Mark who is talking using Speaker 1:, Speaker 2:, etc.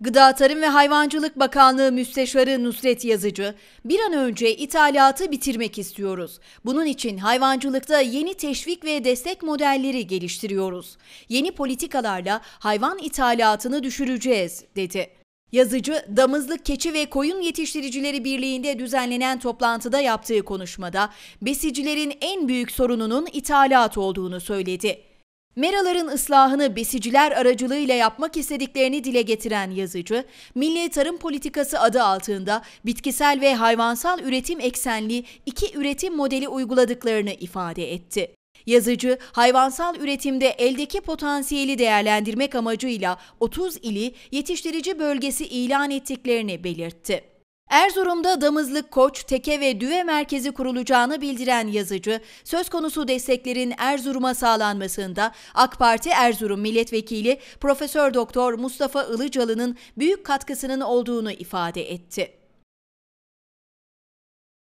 Speaker 1: Gıda Tarım ve Hayvancılık Bakanlığı Müsteşarı Nusret Yazıcı, bir an önce ithalatı bitirmek istiyoruz. Bunun için hayvancılıkta yeni teşvik ve destek modelleri geliştiriyoruz. Yeni politikalarla hayvan ithalatını düşüreceğiz, dedi. Yazıcı, Damızlık Keçi ve Koyun Yetiştiricileri Birliği'nde düzenlenen toplantıda yaptığı konuşmada besicilerin en büyük sorununun ithalat olduğunu söyledi. Meraların ıslahını besiciler aracılığıyla yapmak istediklerini dile getiren yazıcı, Milli Tarım Politikası adı altında bitkisel ve hayvansal üretim eksenli iki üretim modeli uyguladıklarını ifade etti. Yazıcı, hayvansal üretimde eldeki potansiyeli değerlendirmek amacıyla 30 ili yetiştirici bölgesi ilan ettiklerini belirtti. Erzurum'da Damızlık Koç, Teke ve Düve Merkezi kurulacağını bildiren yazıcı, söz konusu desteklerin Erzurum'a sağlanmasında AK Parti Erzurum Milletvekili Profesör Doktor Mustafa Ilıcalı'nın büyük katkısının olduğunu ifade etti.